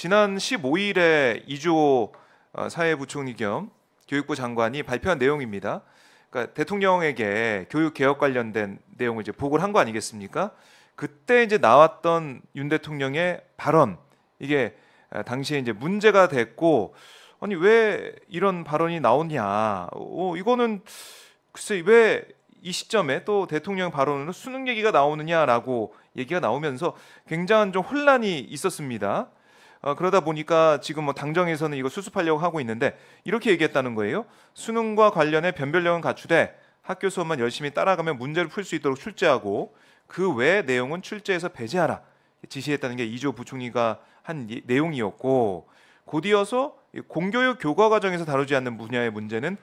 지난 15일에 이주호 어, 사회부총리 겸 교육부 장관이 발표한 내용입니다. 그러니까 대통령에게 교육 개혁 관련된 내용을 이제 보고를 한거 아니겠습니까? 그때 이제 나왔던 윤 대통령의 발언 이게 어, 당시에 이제 문제가 됐고 아니 왜 이런 발언이 나오냐? 어, 이거는 글쎄 왜 이 시점에 또 대통령 발언으로 수능 얘기가 나오느냐라고 얘기가 나오면서 굉장한 좀 혼란이 있었습니다. 어, 그러다 보니까 지금 뭐 당정에서는 이거 수습하려고 하고 있는데 이렇게 얘기했다는 거예요. 수능과 관련해 변별력은 갖추되 학교 수업만 열심히 따라가면 문제를 풀 수 있도록 출제하고 그 외 내용은 출제에서 배제하라 지시했다는 게 이조 부총리가 한 내용이었고 곧이어서 공교육 교과 과정에서 다루지 않는 분야의 문제는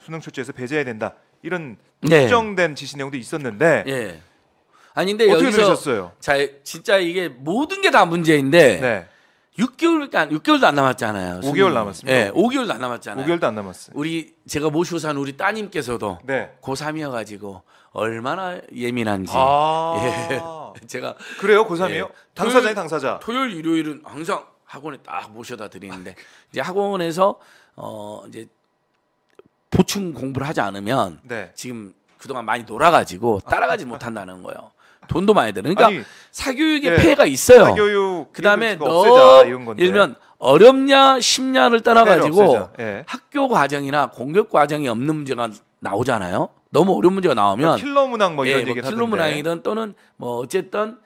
수능 출제에서 배제해야 된다 이런 네. 특정된 지시 내용도 있었는데 네. 예. 아닌데 여기서 들으셨어요? 잘 진짜 이게 모든 게 다 문제인데 네. 6개월밖에 안, 그러니까 6개월도 안 남았잖아요. 5개월 남았습니다. 예, 5개월도 안 남았잖아요. 5개월도 안 남았어요. 우리 제가 모시고 산 우리 따님께서도 네. 고3이어 가지고 얼마나 예민한지. 아~ 예. 제가 그래요, 고3이요? 예, 당사자 당사자. 토요일, 일요일은 항상 학원에 딱 모셔다 드리는데 이제 학원에서 어 이제 보충 공부를 하지 않으면 네. 지금 그동안 많이 놀아가지고 따라가지 못한다는 거예요. 돈도 많이 드는. 그러니까 아니, 사교육의 예, 폐해가 있어요. 사교육 그다음에 너 일면 어렵냐 쉽냐를 따라 가지고 예. 학교 과정이나 공격 과정이 없는 문제가 나오잖아요. 너무 어려운 문제가 나오면 뭐 킬러 문항 뭐 이런 예, 뭐 킬러 하던데. 문항이든 또는 뭐 어쨌든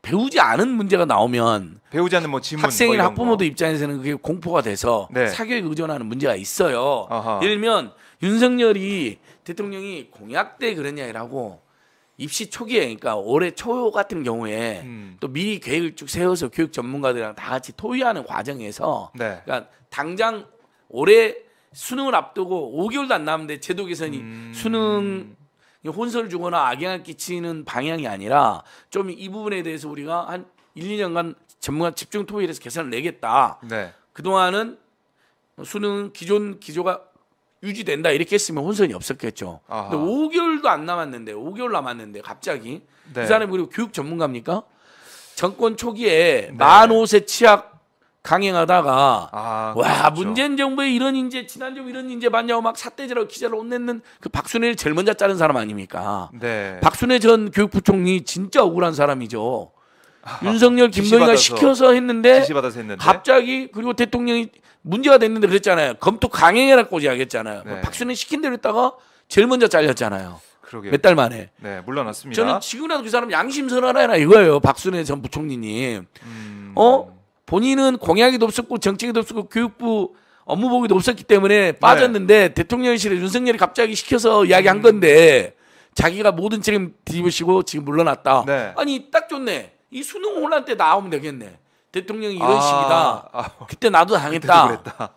배우지 않은 문제가 나오면 배우지 않는 뭐 지문 뭐 학생이나 뭐학부모들 입장에서는 그게 공포가 돼서 네. 사교육 의존하는 문제가 있어요. 아하. 예를 들면 윤석열이 대통령이 공약 때 그랬냐라고 입시 초기에 그러니까 올해 초 같은 경우에 음. 또 미리 계획을 쭉 세워서 교육 전문가들이랑 다 같이 토의하는 과정에서 네. 그러니까 당장 올해 수능을 앞두고 5개월도 안 남았는데 제도 개선이 음. 수능 혼선을 주거나 악영향 을 끼치는 방향이 아니라 좀 이 부분에 대해서 우리가 한 1, 2년간 전문가 집중 토의를 해서 개선을 내겠다. 네. 그동안은 수능 기존 기조가 유지된다 이렇게 했으면 혼선이 없었겠죠. 아하. 근데 5개월도 안 남았는데 5개월 남았는데 갑자기 네. 이 사람이 그리고 교육 전문가입니까? 정권 초기에 네. 만 5세 치약 강행하다가 아, 와 그렇죠. 문재인 정부의 이런 인재 지난 정부 이런 인재 봤냐고 막 삿대질하고 기자를 혼냈는 그 박순애를 제일 먼저 자른 사람 아닙니까? 네. 박순애 전 교육부 총리 진짜 억울한 사람이죠. 아하. 윤석열 김건희가 시켜서 했는데, 했는데 갑자기 그리고 대통령이 문제가 됐는데 그랬잖아요. 검토 강행해라고 이야기했잖아요. 네. 박수는 시킨 대로 했다가 제일 먼저 잘렸잖아요. 몇 달 만에. 네, 물러났습니다. 저는 지금이라도 그 사람 양심 선언하라 이거예요. 박순애 전 부총리님. 음... 어? 본인은 공약이도 없었고 정책이도 없었고 교육부 업무보기도 없었기 때문에 네. 빠졌는데 네. 대통령실에 윤석열이 갑자기 시켜서 이야기한 음... 건데 자기가 모든 책임 뒤집으시고 지금 물러났다. 네. 아니 딱 좋네. 이 수능 혼란 때 나오면 되겠네. 대통령이 이런 아, 식이다. 아, 그때 나도 당했다.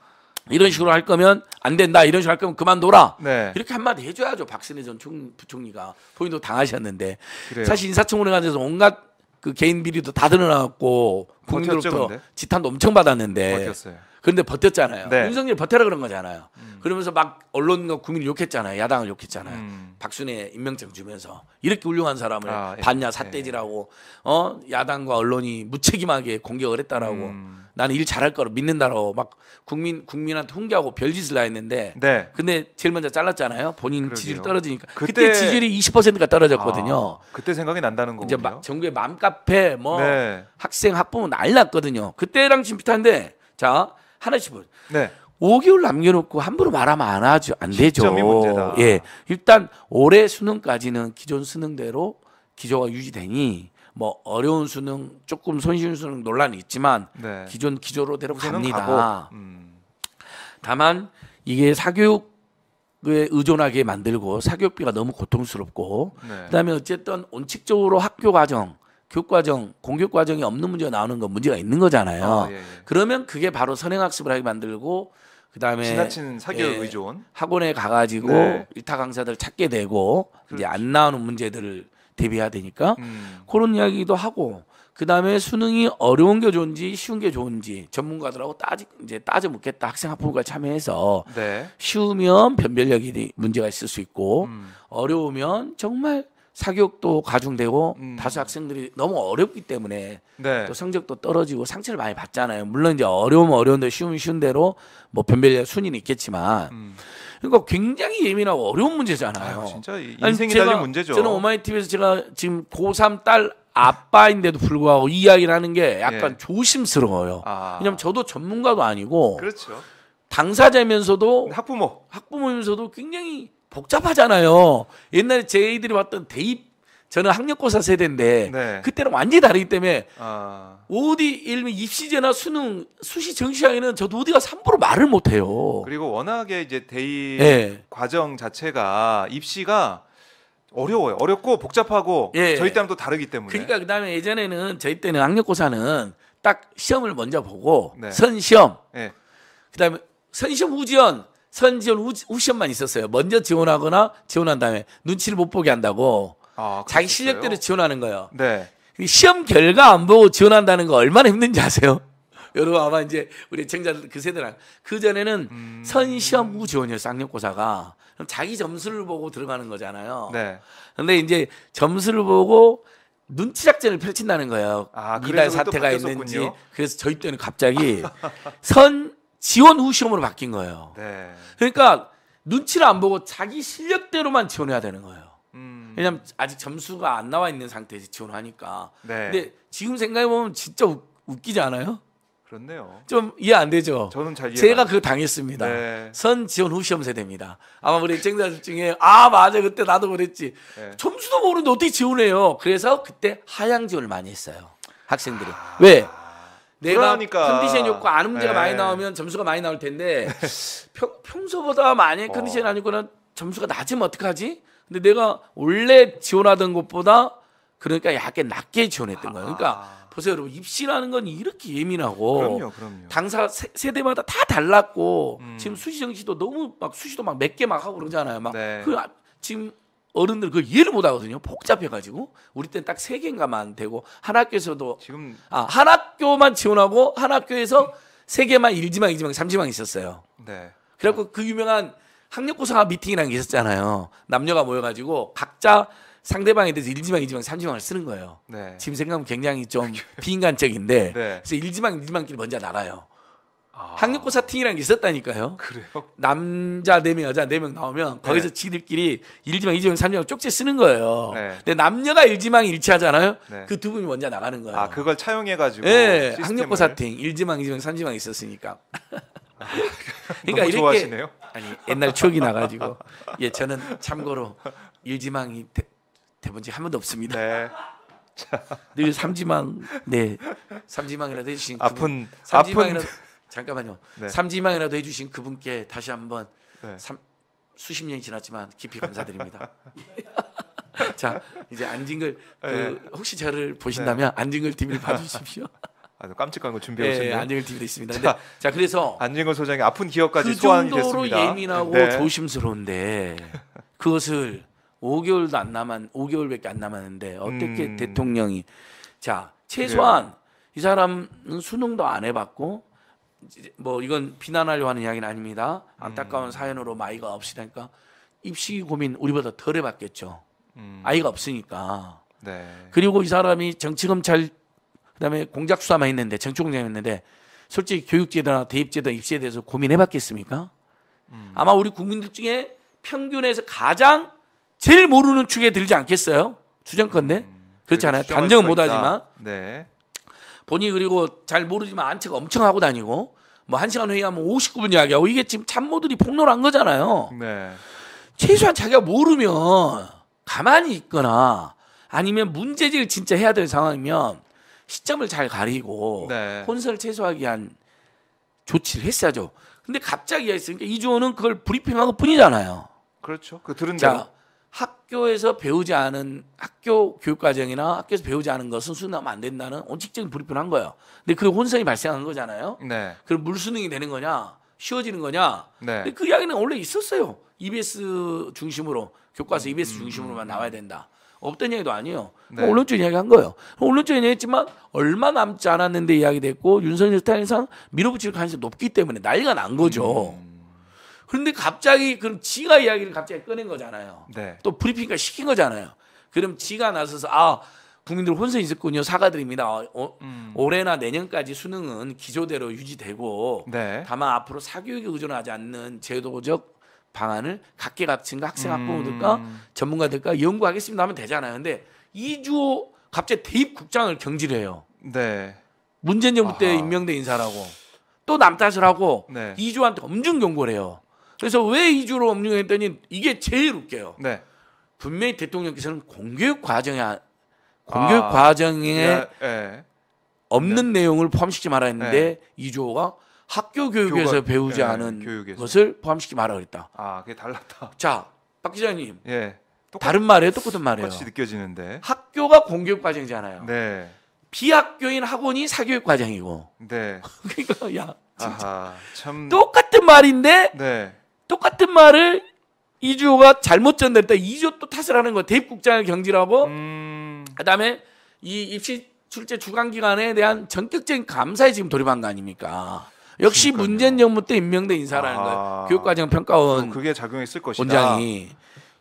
이런 식으로 할 거면 안 된다. 이런 식으로 할 거면 그만둬라. 네. 이렇게 한마디 해줘야죠. 박근혜 전 총, 부총리가 본인도 당하셨는데 그래요. 사실 인사청문회 가해서 온갖 그 개인 비리도 다드러나고 국민들로부터 지탄도 엄청 받았는데 버텼어요. 그런데 버텼잖아요. 네. 윤석열 버텨라 그런 거잖아요. 음. 그러면서 막 언론과 국민을 욕했잖아요. 야당을 욕했잖아요. 음. 박순애 임명장 주면서 이렇게 훌륭한 사람을 아, 예. 봤냐 사대지라고 예. 어 야당과 언론이 무책임하게 공격을 했다라고 음. 나는 일 잘할 거로 믿는다라고 막 국민 국민한테 훈계하고 별짓을 다 했는데 네. 근데 제일 먼저 잘랐잖아요. 본인 지지율 떨어지니까 그때, 그때 지지율이 20%가 떨어졌거든요. 아, 그때 생각이 난다는 거군요. 이제 막 전국의 맘카페 뭐 네. 학생 학부모 난리 났거든요. 그때랑 지금 비슷한데 자 하나씩 보. 네. 5개월 남겨놓고 함부로 말하면 안 하죠. 안 되죠. 예. 일단 올해 수능까지는 기존 수능대로 기조가 유지되니 뭐 어려운 수능 조금 손쉬운 수능 논란이 있지만 네. 기존 기조로 대로 갑니다. 음. 다만 이게 사교육에 의존하게 만들고 사교육비가 너무 고통스럽고 네. 그다음에 어쨌든 원칙적으로 학교 과정 교과정, 육 공교육 과정이 없는 문제가 나오는 건 문제가 있는 거잖아요. 아, 예, 예. 그러면 그게 바로 선행학습을 하게 만들고 그다음에 지나친 사교 예, 의존 학원에 가가지고 네. 일타 강사들 찾게 되고 그렇지. 이제 그렇죠. 안 나오는 문제들을 대비해야 되니까 음. 그런 이야기도 하고 그다음에 수능이 어려운 게 좋은지 쉬운 게 좋은지 전문가들하고 따지 이제 따져 묻겠다 학생 학부모가 참여해서 네. 쉬우면 변별력이 문제가 있을 수 있고 음. 어려우면 정말 사교육도 가중되고 음. 다수 학생들이 너무 어렵기 때문에 네. 또 성적도 떨어지고 상처를 많이 받잖아요. 물론 이제 어려움은 어려운데 쉬운 쉬운 대로 뭐 변별력 순위는 있겠지만 음. 그러니까 굉장히 예민하고 어려운 문제잖아요. 아유, 진짜 인생이 달린 문제죠. 저는 오마이티비에서 제가 지금 고3 딸 아빠인데도 불구하고 이야기를 하는 게 약간 예. 조심스러워요. 아. 왜냐면 저도 전문가도 아니고 그렇죠. 당사자면서도 학부모 학부모면서도 굉장히 복잡하잖아요. 옛날에 저희들이 봤던 대입 저는 학력고사 세대인데 네. 그때는 완전히 다르기 때문에 아... 어디 일면 입시제나 수능 수시 정시학에는 저도 어디가 함부로 말을 못해요. 그리고 워낙에 이제 대입 네. 과정 자체가 입시가 어려워요. 어렵고 복잡하고 네. 저희 때랑 또 다르기 때문에. 그러니까 그다음에 예전에는 저희 때는 학력고사는 딱 시험을 먼저 보고 네. 선 시험, 예. 그다음에 선 시험 후지원 선지원 우시험만 있었어요. 먼저 지원하거나 지원한 다음에 눈치를 못 보게 한다고 아, 자기 실력대로 지원하는 거예요. 네. 시험 결과 안 보고 지원한다는 거 얼마나 힘든지 아세요? 여러분 아마 이제 우리 청자들 그 세대랑 그 전에는 음... 선시험 우 지원이었어 학력고사가 그럼 자기 점수를 보고 들어가는 거잖아요. 네. 근데 이제 점수를 보고 눈치 작전을 펼친다는 거예요. 아, 이달 사태가 있는지. 그래서 저희 때는 갑자기 선 지원 후 시험으로 바뀐 거예요. 네. 그러니까 눈치를 안 보고 자기 실력대로만 지원해야 되는 거예요. 음. 왜냐면 하 아직 점수가 안 나와 있는 상태에서 지원하니까. 네. 근데 지금 생각해 보면 진짜 웃, 웃기지 않아요? 그렇네요. 좀 이해 안 되죠? 저는 잘 이해. 제가 그 당했습니다. 네. 선 지원 후 시험 세대입니다. 아마 우리 학자들 중에 아 맞아 그때 나도 그랬지. 네. 점수도 모르는데 어떻게 지원해요? 그래서 그때 하향 지원을 많이 했어요. 학생들이 아... 왜 내가 그러니까. 컨디션 좋고 아는 문제가 네. 많이 나오면 점수가 많이 나올 텐데 평, 평소보다 만약 어. 컨디션 아니거나 점수가 낮으면 어떡하지? 근데 내가 원래 지원하던 것보다 그러니까 약간 낮게 지원했던 거예요. 그러니까 아. 보세요, 여러분 입시라는 건 이렇게 예민하고 그럼요, 그럼요. 당사 세, 대마다다 달랐고 음. 지금 수시 정시도 너무 막 수시도 막 몇 개 막 하고 그러잖아요. 막그 네. 아, 지금 어른들 그 이해를 못 하거든요. 복잡해 가지고 우리 때는 딱 세 개인가만 되고 한 학교에서도 지금 아, 한 학교만 지원하고 한 학교에서 세 개만 일지망, 이지망, 삼지망 있었어요. 네. 그래갖고 그 유명한 학력고사 미팅이라는 게 있었잖아요. 남녀가 모여가지고 각자 상대방에 대해서 일지망이지망삼지망을 쓰는 거예요. 네. 지금 생각하면 굉장히 좀 비인간적인데 네. 그래서 일지망이지망끼리 먼저 나가요. 아. 학력고사 팅이라는 게 있었다니까요. 그래요? 남자 네명 여자 네명 나오면 거기서 네. 지들끼리 일지망이지망삼지망 쪽지 쓰는 거예요. 네. 근데 남녀가 일지망 일치하잖아요. 네. 그두 분이 먼저 나가는 거예요. 아, 그걸 차용해 가지고 네, 학력고사 팅 일지망이지망삼지망 있었으니까. 그러니까 이렇게 좋아하시네요? 아니, 옛날 추억이 나 가지고 예, 저는 참고로 일지망이 대, 대본지 한 번도 없습니다. 네. 늘 삼지망 네 삼지망이라도 해주신 아픈 아픈 잠깐만요. 네. 삼지망이라도 해주신 그분께 다시 한번 네. 삼, 수십 년이 지났지만 깊이 감사드립니다. 자 이제 안진글 그 네. 혹시 저를 네. 보신다면 안진글 TV를 봐주십시오. 아, 깜찍한 거 준비해 오셨네요. 네, 안진걸 TV도 있습니다. 자, 근데, 자 그래서 안진걸 소장의 아픈 기억까지 그 소환이 됐습니다. 그 정도로 예민하고 네. 조심스러운데 그것을 5개월도 안 남은 5개월밖에 안 남았는데 어떻게 음... 대통령이 자 최소한 그래요. 이 사람은 수능도 안 해봤고 뭐 이건 비난하려 하는 이야기는 아닙니다. 음. 안타까운 음. 사연으로 아이가 없으니까 입시 고민 우리보다 덜 해봤겠죠. 음. 아이가 없으니까. 네. 그리고 이 사람이 정치 검찰 그다음에 공작 수사만 했는데 정치 공작 했는데 솔직히 교육제도나 대입제도 입시에 대해서 고민해봤겠습니까? 음. 아마 우리 국민들 중에 평균에서 가장 제일 모르는 축에 들지 않겠어요? 주장건데 네? 음. 그렇지 않아요? 단정은 못하지만. 네. 본인이 그리고 잘 모르지만 안채가 엄청 하고 다니고 뭐 1시간 회의하면 59분 이야기하고 이게 지금 참모들이 폭로한 를 거잖아요. 네. 최소한 자기가 모르면 가만히 있거나 아니면 문제제기를 진짜 해야 될 상황이면 시점을 잘 가리고 네. 혼선 최소화하기 위한 조치를 했어야죠. 근데 갑자기 했으니까 이주호는 그걸 브리핑한 것 뿐이잖아요. 그렇죠. 그 들은 자, 학교에서 배우지 않은 학교 교육과정이나 학교에서 배우지 않은 것은 수능하면 안 된다는 원칙적인 불이편한 거예요. 근데 그게 혼선이 발생한 거잖아요. 네. 그럼 물수능이 되는 거냐, 쉬워지는 거냐. 네. 근데 그 이야기는 원래 있었어요. EBS 중심으로 교과서 음, EBS 음, 중심으로만 음. 나와야 된다. 없던 이야기도 아니에요. 네. 언론적 이야기한 거예요. 언론적 이야기했지만 얼마 남지 않았는데 이야기됐고 윤석열 스타일상 밀어붙일 가능성이 높기 때문에 난리가 난 거죠. 음. 그런데 갑자기 그럼 지가 이야기를 갑자기 꺼낸 거잖아요. 네. 또 브리핑을 시킨 거잖아요. 그럼 지가 나서서 아 국민들 혼선이 있었군요. 사과드립니다. 어, 어, 음. 올해나 내년까지 수능은 기조대로 유지되고 네. 다만 앞으로 사교육에 의존하지 않는 제도적 방안을 각계각층과 학생 음. 학부모들과 음. 전문가들과 연구하겠습니다 하면 되잖아요. 근데 이주호 갑자기 대입국장을 경질해요. 네. 문재인 정부 아하. 때 임명된 인사라고 또 남탓을 하고 네. 이주호한테 엄중 경고를 해요. 그래서 왜 이주로 엄중했더니 이게 제일 웃겨요. 네. 분명히 대통령께서는 공교육 과정에 아, 공교육 아, 과정에 예, 예. 없는 네. 내용을 포함시키지 말아 했는데 네. 이조가 학교 교육에서 교과, 배우지 않은 교육에서. 것을 포함시키지 말아 그랬다. 아, 그게 달랐다. 자, 박 기자님. 예. 똑같, 다른 말이에요, 똑같은 말이에요. 같이 느껴지는데. 학교가 공교육 과정이잖아요. 네. 비학교인 학원이 사교육 과정이고. 네. 그러니까 야, 진짜 아하, 참 똑같은 말인데 네. 똑같은 말을 이주호가 잘못 전달했다. 이주호 또 탓을 하는 거야. 대입국장을 경질하고 음... 그다음에 이 입시 출제 주간 기간에 대한 전격적인 감사에 지금 돌입한 거 아닙니까? 역시 그러니까요. 문재인 정부 때 임명된 인사라는 아... 거예요. 교육과정 평가원 어, 그게 작용했을 것이다. 원장이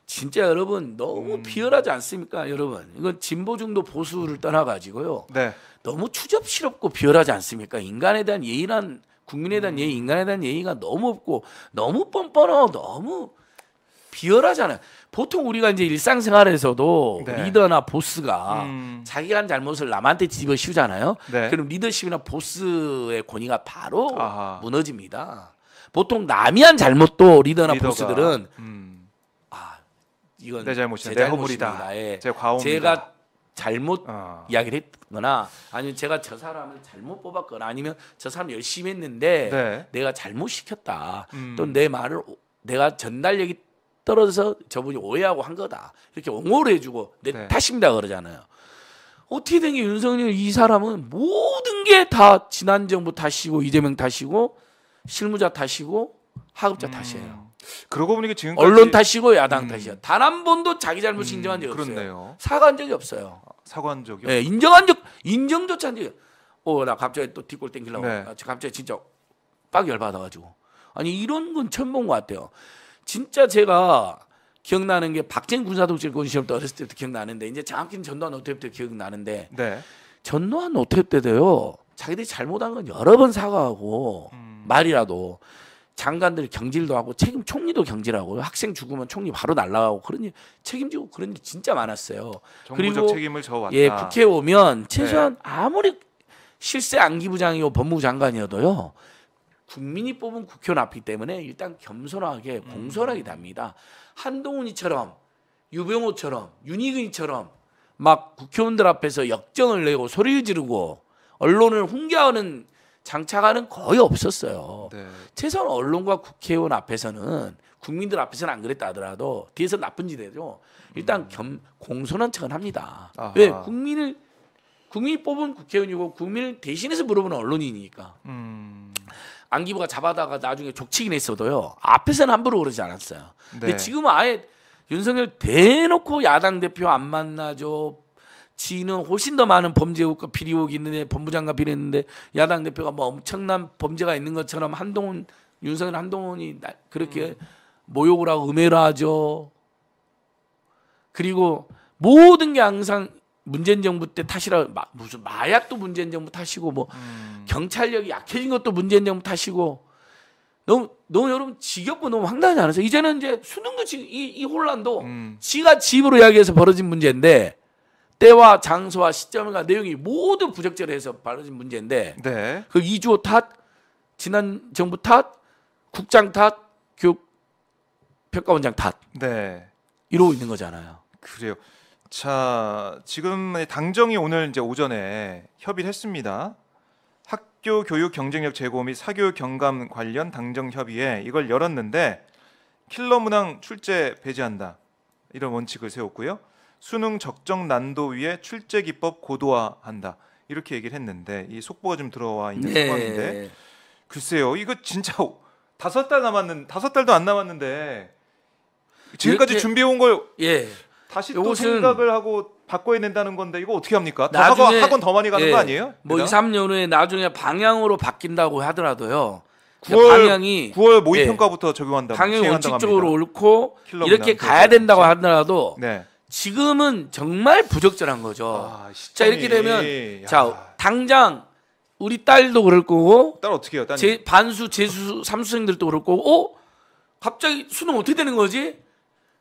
진짜 여러분 너무 음... 비열하지 않습니까, 여러분? 이건 진보 중도 보수를 떠나 가지고요. 네. 너무 추접스럽고 비열하지 않습니까? 인간에 대한 예의란 국민에 대한 음. 예의, 인간에 대한 예의가 너무 없고 너무 뻔뻔하고 너무 비열하잖아요. 보통 우리가 이제 일상생활에서도 네. 리더나 보스가 음. 자기가 한 잘못을 남한테 집어씌우잖아요. 네. 그럼 리더십이나 보스의 권위가 바로 아하. 무너집니다. 보통 남이 한 잘못도 리더나 리더가. 보스들은 음. 아 이건 내 잘못이다, 제잘못입다내 허물이다, 예. 제 과오입니다. 제가 잘못 어. 이야기를 했거나 아니면 제가 저 사람을 잘못 뽑았거나 아니면 저 사람 열심히 했는데 네. 내가 잘못 시켰다 음. 또내 말을 내가 전달력이 떨어져서 저분이 오해하고 한 거다 이렇게 옹호를 해주고 내 네. 탓입니다 그러잖아요 어떻게 된게 윤석열 이 사람은 모든 게 다 지난 정부 탓이고 이재명 탓이고 실무자 탓이고 하급자 음. 탓이에요 그러고 보니까 지금 언론 탓이고 야당 음. 탓이야. 단한 번도 자기 잘못 음, 인정한 적이 그렇네요. 없어요. 사과한 적이 없어요. 아, 사과한 적이 네, 인정한 적 인정조차 한 적이 어나 갑자기 또 뒷골 땡기려고 네. 나 아, 갑자기 진짜 빡 열받아가지고 아니 이런 건 처음 본 것 같아요. 진짜 제가 기억나는 게 박진 군사독재권 시험 때 어렸을 때부터 기억나는데 이제 장학금 전두환 노태우 때 기억나는데 네. 전두환 노태 때도요 자기들이 잘못한 건 여러 번 사과하고 음. 말이라도 장관들 경질도 하고 책임 총리도 경질하고 학생 죽으면 총리 바로 날라가고 그런 일 책임지고 그런 게 진짜 많았어요. 그리고 책임을 져왔다. 예, 국회 오면 최소한 네. 아무리 실세 안기부장이고 법무부 장관이어도요. 국민이 뽑은 국회의원 앞이기 때문에 일단 겸손하게 음. 공손하게 답니다. 한동훈이처럼 유병호처럼 윤희근이처럼 막 국회의원들 앞에서 역정을 내고 소리를 지르고 언론을 훈계하는 장차가는 거의 없었어요. 네. 최소한 언론과 국회의원 앞에서는 국민들 앞에서는 안 그랬다 하더라도 뒤에서 나쁜 짓이죠. 일단 음. 겸 공손한 척은 합니다. 아하. 왜 국민을 국민이 뽑은 국회의원이고 국민을 대신해서 물어보는 언론이니까. 인 음. 안기부가 잡아다가 나중에 족치긴 했어도요. 앞에서는 함부로 그러지 않았어요. 네. 근데 지금은 아예 윤석열 대놓고 야당 대표 안 만나죠. 지인은 훨씬 더 많은 범죄 의혹과 비리 의혹이 있는데 법무장관 비리했는데 야당 대표가 뭐 엄청난 범죄가 있는 것처럼 한동훈 윤석열 한동훈이 그렇게 음. 모욕을 하고 음해를 하죠. 그리고 모든 게 항상 문재인 정부 때 탓이라 마, 무슨 마약도 문재인 정부 탓이고 뭐 음. 경찰력이 약해진 것도 문재인 정부 탓이고 너무 너무 여러분 지겹고 너무 황당하지 않아서 이제는 이제 수능도 지금 이, 이 혼란도 음. 지가 집으로 이야기해서 벌어진 문제인데 때와 장소와 시점과 내용이 모두 부적절해서 벌어진 문제인데 네. 그 이주호 탓, 지난 정부 탓, 국장 탓, 교육 평가원장 탓 네. 이러고 있는 거잖아요. 그래요. 자, 지금 당정이 오늘 이제 오전에 협의를 했습니다. 학교 교육 경쟁력 제고 및 사교육 경감 관련 당정 협의회 이걸 열었는데 킬러 문항 출제 배제한다 이런 원칙을 세웠고요. 수능 적정 난도 위에 출제 기법 고도화한다. 이렇게 얘기를 했는데 이 속보가 좀 들어와 있는 네. 상황인데 글쎄요. 이거 진짜 다섯 달 남았는 다섯 달도 안 남았는데 지금까지 준비해 온걸 예. 다시 또 생각을 하고 바꿔야 된다는 건데 이거 어떻게 합니까? 나중에 더 학원 더 많이 가는 예, 거 아니에요? 뭐 2, 3년 후에 나중에 방향으로 바뀐다고 하더라도요. 9월 그러니까 방향이 9월 모의 예. 평가부터 예, 적용한다. 방향 원칙적으로 옳고 킬러구나, 이렇게 가야 된다고 그렇죠. 하더라도 네. 지금은 정말 부적절한 거죠. 아, 자 이렇게 되면 야. 자 당장 우리 딸도 그럴 거고 딸 어떻게 해요? 제, 반수, 재수, 삼수생들도 그럴 거고 어? 갑자기 수능 어떻게 되는 거지?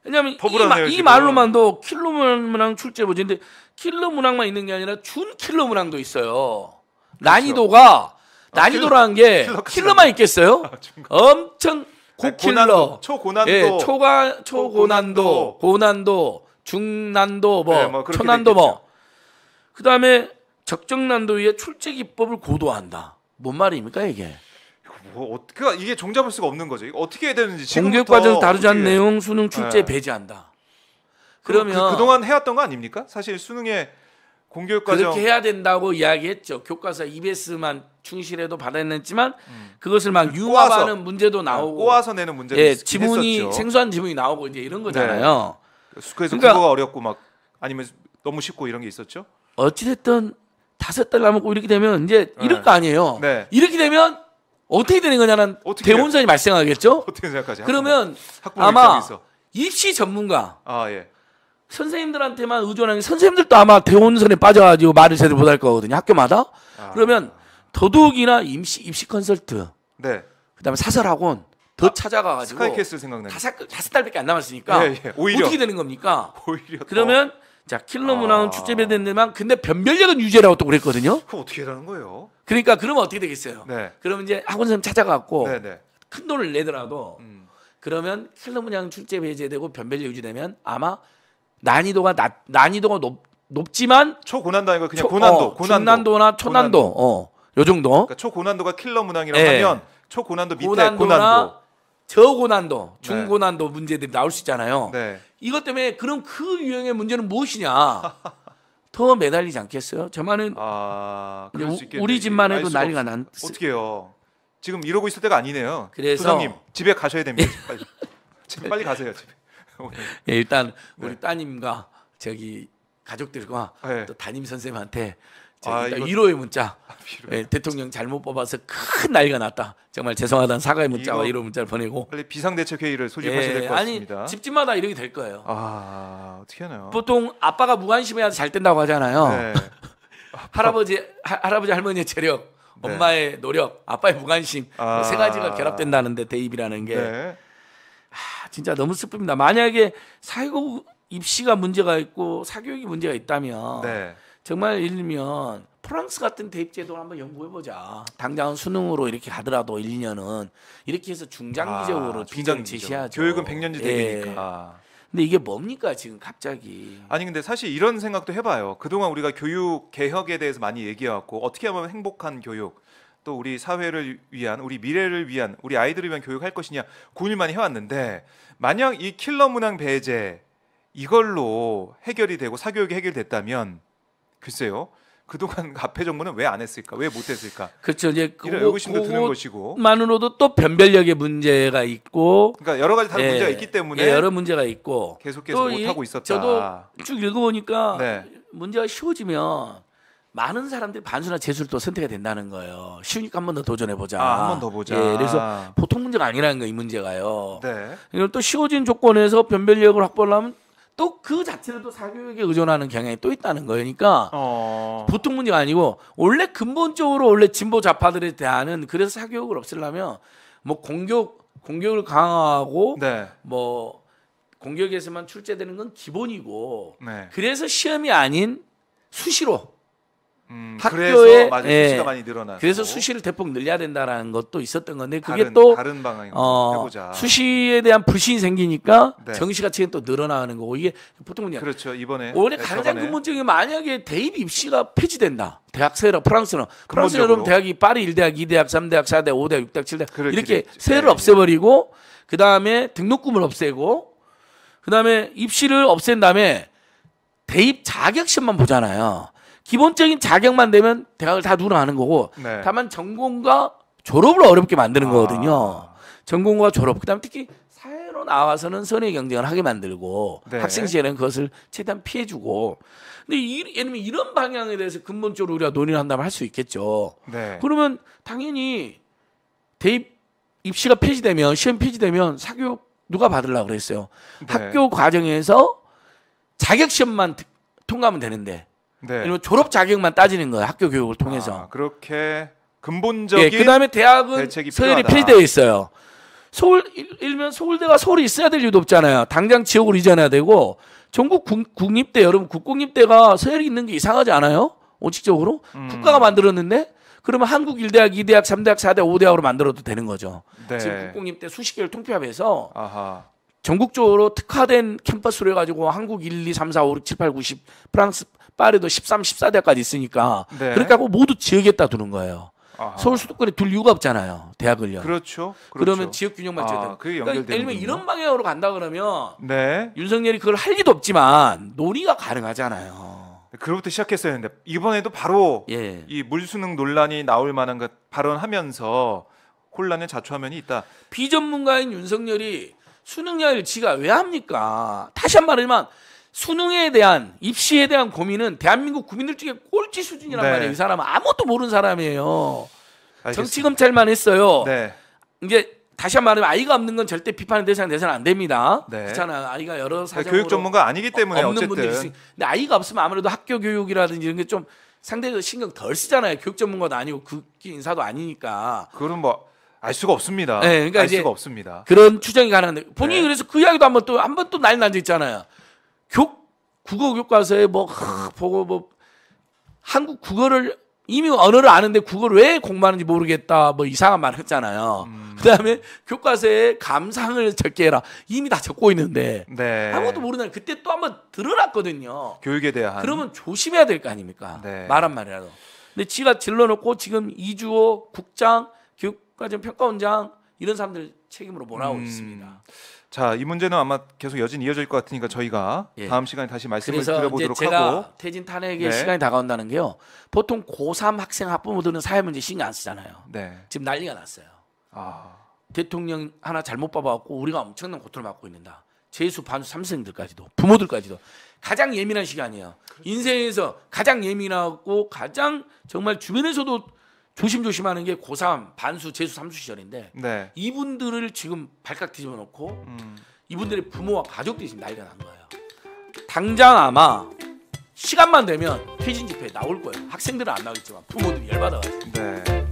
왜냐하면 이, 마, 이 말로만도 킬로 문항 출제 보지 근데 킬로 문항만 있는 게 아니라 준 킬로 문항도 있어요. 그렇죠. 난이도가 아, 난이도라는 게 킬러, 만 있겠어요? 아, 그- 엄청 고킬러, 초고난도, 예, 초가 초고난도, 고난도, 고난도 중난도 뭐, 네, 뭐 초난도 뭐. 그 다음에 적정난도 위에 출제 기법을 고도한다. 뭔 말입니까 이게? 뭐어 그러니까 이게 종잡을 수가 없는 거죠. 이거 어떻게 해야 되는지 지금 공격 과정 다루지 않은 내용 수능 출제 네. 배제한다. 그러면 그, 동안 해왔던 거 아닙니까? 사실 수능에 공교육 과정 그렇게 해야 된다고 이야기했죠. 교과서 EBS만 충실해도 받아냈지만 음. 그것을 막유화하는 그 문제도 나오고 네, 꼬아서 내는 문제도 예, 지문이 했었죠. 생소한 지문이 나오고 이제 이런 네. 거잖아요. 네. 그래서 그러니까, 국어가 어렵고 막 아니면 너무 쉽고 이런 게 있었죠? 어찌됐든 다섯 달 남았고 이렇게 되면 이제 네. 이럴 거 아니에요. 네. 이렇게 되면 어떻게 되는 거냐는 대혼선이 발생하겠죠. 어떻게 생각하지? 그러면 학부모, 학부모 아마 입시 전문가 아, 예. 선생님들한테만 의존하는 선생님들도 아마 대원선에 빠져가지고 말을 제대로 못할 거거든요. 학교마다 아. 그러면 더더욱이나 임시 입시 컨설트, 네. 그다음에 사설학원 더 아, 찾아가가지고 스카이캐슬 생각나요. 다섯, 달밖에 안 남았으니까 예, 예. 오히려 어떻게 되는 겁니까? 오히려 그러면 자 킬러 문화는 아... 축제배됐는데만 근데 변별력은 유죄라고 또 그랬거든요. 그럼 어떻게 되는 거예요? 그러니까 그러면 어떻게 되겠어요? 네. 그러면 이제 학원 선생 찾아가고 네, 네. 큰 돈을 내더라도 음. 그러면 킬러 문양 출제 배제되고 변별력 유지되면 아마 난이도가 낮, 난이도가 높 높지만 초고난 단위가 그냥 초, 고난도, 어, 고난도, 나 초난도, 고난도. 어, 요 정도. 그러니까 초고난도가 킬러 문항이라고 네. 예. 초고난도 밑에 고난도나 고난도. 저고난도, 네. 중고난도 네. 문제들이 나올 수 있잖아요. 네. 이것 때문에 그럼 그 유형의 문제는 무엇이냐? 더 매달리지 않겠어요? 저만은 아, 우리 집만 해도 그 난리가 난. 어떻게요? 지금 이러고 있을 때가 아니네요. 그래서 소장님 집에 가셔야 됩니다. 예. 빨리, 지 빨리 가세요 집에. 예, 일단 네. 우리 네. 따님과 저기 가족들과 네. 또 담임 선생님한테 아, 이거... 위로의 문자. 아, 예, 대통령 잘못 뽑아서 큰 난리가 났다. 정말 죄송하다는 사과의 문자와 위로 문자를 보내고 빨리 비상대책회의를 소집하셔야 예, 될것 같습니다. 아니 집집마다 이렇게 될 거예요. 아 어떻게 하나요? 보통 아빠가 무관심해야 잘 된다고 하잖아요. 네. 할아버지 하, 할아버지 할머니의 체력 네. 엄마의 노력, 아빠의 무관심 아... 뭐 세 가지가 결합된다는데 대입이라는 게 네. 아, 진짜 너무 슬픕니다. 만약에 사회고 입시가 문제가 있고 사교육이 문제가 있다면. 네. 정말 예를 들면 프랑스 같은 대입제도를 한번 연구해보자. 당장 수능으로 이렇게 가더라도 1, 2년은 이렇게 해서 중장기적으로 아, 중장 제시하죠. 교육은 100년제 예. 대비니까. 예. 근데 이게 뭡니까 지금 갑자기? 아니 근데 사실 이런 생각도 해봐요. 그동안 우리가 교육 개혁에 대해서 많이 얘기해왔고 어떻게 하면 행복한 교육, 또 우리 사회를 위한, 우리 미래를 위한, 우리 아이들을 위한 교육할 것이냐 고민을 많이 해왔는데 만약 이 킬러 문항 배제 이걸로 해결이 되고 사교육이 해결됐다면 글쎄요. 그동안 앞에 정부는 왜 안 했을까? 왜 못했을까? 그렇죠. 이제 그, 이런 의구심도 드는 것이고 만으로도 또 변별력의 문제가 있고 그러니까 여러 가지 다른 예, 문제가 있기 때문에 예, 여러 문제가 있고 계속해서 못 하고 있었다. 저도 쭉 읽어보니까 네. 문제가 쉬워지면 많은 사람들이 반수나 재수를 또 선택이 된다는 거예요. 쉬우니까 한 번 더 도전해 보자. 아, 한번 더 보자. 예, 그래서 보통 문제가 아니라는 거예요이 문제가요. 네. 이걸 또 쉬워진 조건에서 변별력을 확보를 하면 또그 자체를 또 사교육에 의존하는 경향이 또 있다는 거니까 그러니까 어... 보통 문제가 아니고 원래 근본적으로 원래 진보 좌파들에 대한 그래서 사교육을 없애려면 뭐 공격 공격을 강화하고 네. 뭐 공격에서만 출제되는 건 기본이고 네. 그래서 시험이 아닌 수시로 음, 학교에 그래서, 예, 수시가 많이 늘어나. 그래서 수시를 대폭 늘려야 된다라는 것도 있었던 건데 그게 다른, 또 다른 방향으로 어, 해보자. 수시에 대한 불신이 생기니까 네. 정시 가 지금 또 늘어나는 거고 이게 보통 그냥 그렇죠 이번에 올해 네, 가장 근본적인 만약에 대입 입시가 폐지된다. 대학세로 프랑스는 프랑스는 여러 대학이 파리 1대학, 2대학, 3대학, 4대학, 5대학, 6대학, 7대학 이렇게 세를 네. 없애버리고 그 다음에 등록금을 없애고 그 다음에 입시를 없앤 다음에 대입 자격시험만 보잖아요. 기본적인 자격만 되면 대학을 다 누구나 는 거고 네. 다만 전공과 졸업을 어렵게 만드는 아. 거거든요. 전공과 졸업 그다음 특히 사회로 나와서는 선의 경쟁을 하게 만들고 네. 학생 시절에는 그것을 최대한 피해주고 근데 이, 예를 들면 이런 방향에 대해서 근본적으로 우리가 논의를 한다면 할 수 있겠죠. 네. 그러면 당연히 대입 입시가 폐지되면 시험 폐지되면 사교육 누가 받으려고 그랬어요. 네. 학교 과정에서 자격 시험만 통과하면 되는데 네. 이런 졸업 자격만 따지는 거예요. 학교 교육을 아, 통해서. 아, 그렇게 예, 근본적인 예, 그다음에 대학은 서열이 필되어 있어요. 서울 일면 서울대가 서울에 있어야 될 이유도 없잖아요. 당장 지역으로 이전해야 되고 전국 국, 립대 여러분 국공립대가 서열이 있는 게 이상하지 않아요? 원칙적으로 음. 국가가 만들었는데 그러면 한국 일대학이대학삼대학사대오대학으로 학 만들어도 되는 거죠. 네. 지금 국공립대 수십 개를 통폐합해서 아하. 전국적으로 특화된 캠퍼스로 해가지고 한국 1, 2, 3, 4, 5, 6, 7, 8, 9, 10, 프랑스, 파리도 13, 14대까지 있으니까 네. 그러니까 뭐 모두 지역에다 두는 거예요. 아하. 서울 수도권에 둘 이유가 없잖아요. 대학을요. 그렇죠. 그렇죠. 그러면 지역 균형 발전. 아, 그게 그러니까 연결되는 그러니까 예를 들면 이런 방향으로 간다 그러면 네. 윤석열이 그걸 할 리도 없지만 논의가 가능하잖아요. 그로부터 시작했어야 했는데 이번에도 바로 예. 이 물수능 논란이 나올 만한 것 발언하면서 혼란의자초화 면이 있다. 비전문가인 윤석열이 수능 여일 지가 왜 합니까? 다시 한번 말하지만 수능에 대한 입시에 대한 고민은 대한민국 국민들 중에 꼴찌 수준이란 네. 말이에요. 이 사람은 아무것도 모르는 사람이에요. 알겠습니다. 정치 검찰만 했어요. 네. 이제 다시 한번 말하면 아이가 없는 건 절대 비판의 대상이 되서는 안 됩니다. 네. 그렇잖아. 아이가 여러 네, 사정으로 교육 전문가 아니기 때문에 없는 어쨌든. 분들이 있으니 근데 아이가 없으면 아무래도 학교 교육이라든지 이런 게 좀 상대적으로 신경 덜 쓰잖아요. 교육 전문가도 아니고 극기 인사도 아니니까. 그럼 뭐알 수가 없습니다. 네, 그러니까 알 수가 없습니다. 그런 추정이 가능한데 네. 본인이 네. 그래서 그 이야기도 한번 또한번또 난리 난적 있잖아요. 교 국어 교과서에 뭐 보고 뭐 한국 국어를 이미 언어를 아는데 국어를 왜 공부하는지 모르겠다 뭐 이상한 말 했잖아요. 음. 그다음에 교과서에 감상을 적게 해라 이미 다 적고 있는데 네. 아무것도 모르는 그때 또 한번 들어놨거든요. 교육에 대한 그러면 조심해야 될 거 아닙니까? 네. 말한 말이라도. 근데 지가 질러놓고 지금 이주호 국장 교육 그러니까 평가원장 이런 사람들 책임으로 몰아오고 음. 있습니다. 자, 이 문제는 아마 계속 여진 이어질 것 같으니까 저희가 예. 다음 시간에 다시 말씀을 드려보도록 제가 퇴진 탄핵의 네. 시간이 다가온다는 게요. 보통 고3 학생 학부모들은 사회 문제 신경 안 쓰잖아요. 네. 지금 난리가 났어요. 아. 대통령 하나 잘못 봐갖고 우리가 엄청난 고통을 받고 있는다. 재수 반수 삼생들까지도 부모들까지도 가장 예민한 시간이에요. 그렇죠. 인생에서 가장 예민하고 가장 정말 주변에서도 조심조심하는 게 고3 반수 재수 삼수 시절인데 네. 이분들을 지금 발칵 뒤집어 놓고 음. 이분들의 부모와 가족들이 지금 난리가 난 거예요. 당장 아마 시간만 되면 퇴진 집회에 나올 거예요. 학생들은 안 나오겠지만 부모들이 열받아가지고. 네.